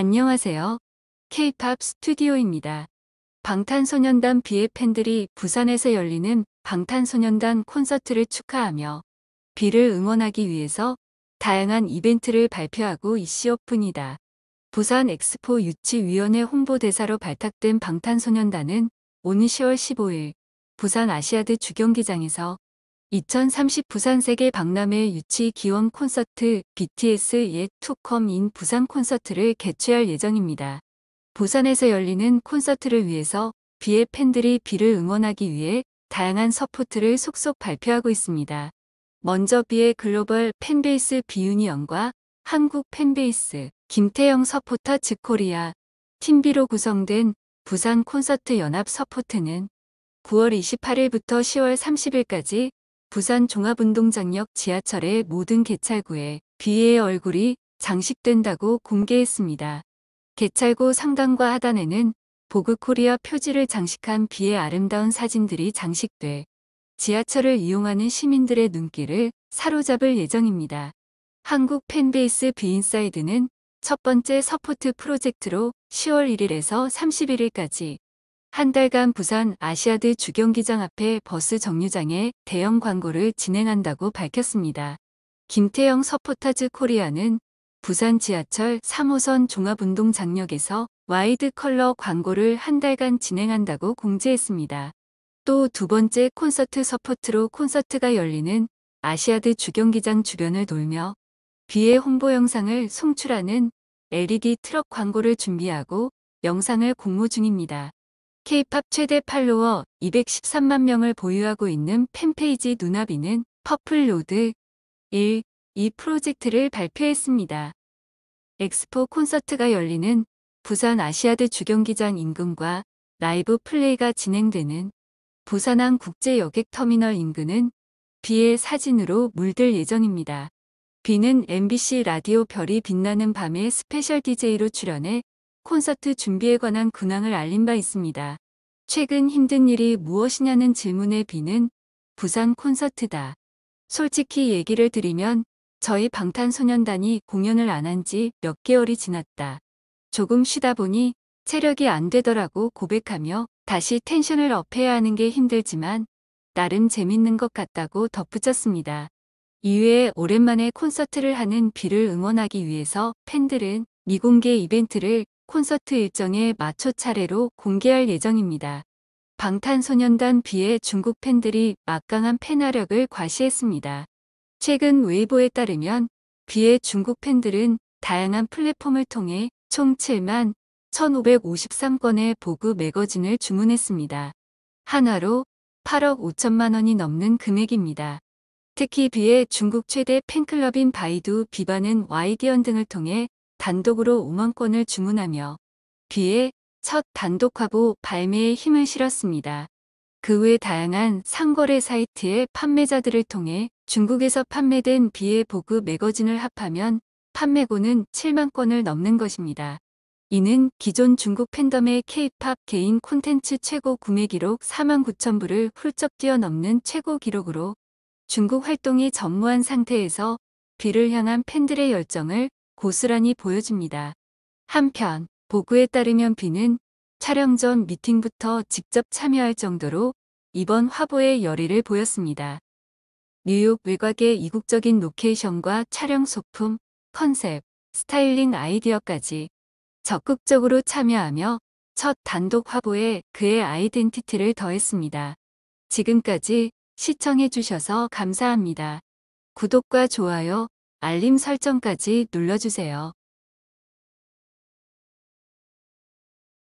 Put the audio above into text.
안녕하세요. K-팝 스튜디오입니다. 방탄소년단 비의 팬들이 부산에서 열리는 방탄소년단 콘서트를 축하하며 비를 응원하기 위해서 다양한 이벤트를 발표하고 이씨오픈이다. 부산 엑스포 유치위원회 홍보대사로 발탁된 방탄소년단은 오는 10월 15일 부산 아시아드 주경기장에서 2030 부산 세계 박람회 유치 기원 콘서트 BTS 옛 투컴 인 부산 콘서트를 개최할 예정입니다. 부산에서 열리는 콘서트를 위해서 비의 팬들이 비를 응원하기 위해 다양한 서포트를 속속 발표하고 있습니다. 먼저 비의 글로벌 팬베이스 비유니언과 한국 팬베이스 김태영 서포터 즈코리아 팀비로 구성된 부산 콘서트 연합 서포트는 9월 28일부터 10월 30일까지 부산 종합운동장역 지하철의 모든 개찰구에 귀의 얼굴이 장식된다고 공개했습니다. 개찰구 상단과 하단에는 보그코리아 표지를 장식한 비의 아름다운 사진들이 장식돼 지하철을 이용하는 시민들의 눈길을 사로잡을 예정입니다. 한국 팬베이스 비인사이드는 첫 번째 서포트 프로젝트로 10월 1일에서 31일까지 한 달간 부산 아시아드 주경기장 앞에 버스 정류장에 대형 광고를 진행한다고 밝혔습니다. 김태영 서포타즈 코리아는 부산 지하철 3호선 종합운동 장역에서 와이드 컬러 광고를 한 달간 진행한다고 공지했습니다. 또 두 번째 콘서트 서포트로 콘서트가 열리는 아시아드 주경기장 주변을 돌며 귀에 홍보 영상을 송출하는 LED 트럭 광고를 준비하고 영상을 공모 중입니다. K-팝 최대 팔로워 213만 명을 보유하고 있는 팬페이지 누나비는 퍼플로드 1, 이 프로젝트를 발표했습니다. 엑스포 콘서트가 열리는 부산 아시아드 주경기장 인근과 라이브 플레이가 진행되는 부산항 국제여객터미널 인근은 비의 사진으로 물들 예정입니다. 비는 MBC 라디오 별이 빛나는 밤에 스페셜 DJ로 출연해 콘서트 준비에 관한 근황을 알린 바 있습니다. 최근 힘든 일이 무엇이냐는 질문에 비는 부산 콘서트다. 솔직히 얘기를 드리면 저희 방탄소년단이 공연을 안 한 지 몇 개월이 지났다. 조금 쉬다 보니 체력이 안 되더라고 고백하며 다시 텐션을 업해야 하는 게 힘들지만 나름 재밌는 것 같다고 덧붙였습니다. 이외에 오랜만에 콘서트를 하는 비를 응원하기 위해서 팬들은 미공개 이벤트를 콘서트 일정에 맞춰 차례로 공개할 예정입니다. 방탄소년단 비해 중국 팬들이 막강한 팬화력을 과시했습니다. 최근 웨이보에 따르면 비해 중국 팬들은 다양한 플랫폼을 통해 총 7만 1553건의 보그 매거진을 주문했습니다. 하나로 8억 5천만 원이 넘는 금액입니다. 특히 비해 중국 최대 팬클럽인 바이두 비바는 와이디언 등을 통해 단독으로 음원권을 주문하며 귀에 첫 단독 화보 발매에 힘을 실었습니다. 그 외 다양한 상거래 사이트의 판매자들을 통해 중국에서 판매된 비의 보그 매거진을 합하면 판매고는 7만 건을 넘는 것입니다. 이는 기존 중국 팬덤의 K-팝 개인 콘텐츠 최고 구매 기록 4만 9천 부를 훌쩍 뛰어넘는 최고 기록으로 중국 활동이 전무한 상태에서 비를 향한 팬들의 열정을 고스란히 보여집니다. 한편 보고에 따르면 비는 촬영 전 미팅부터 직접 참여할 정도로 이번 화보의 열의를 보였습니다. 뉴욕 외곽의 이국적인 로케이션과 촬영 소품, 컨셉, 스타일링 아이디어까지 적극적으로 참여하며 첫 단독 화보에 그의 아이덴티티를 더했습니다. 지금까지 시청해주셔서 감사합니다. 구독과 좋아요, 알림 설정까지 눌러주세요.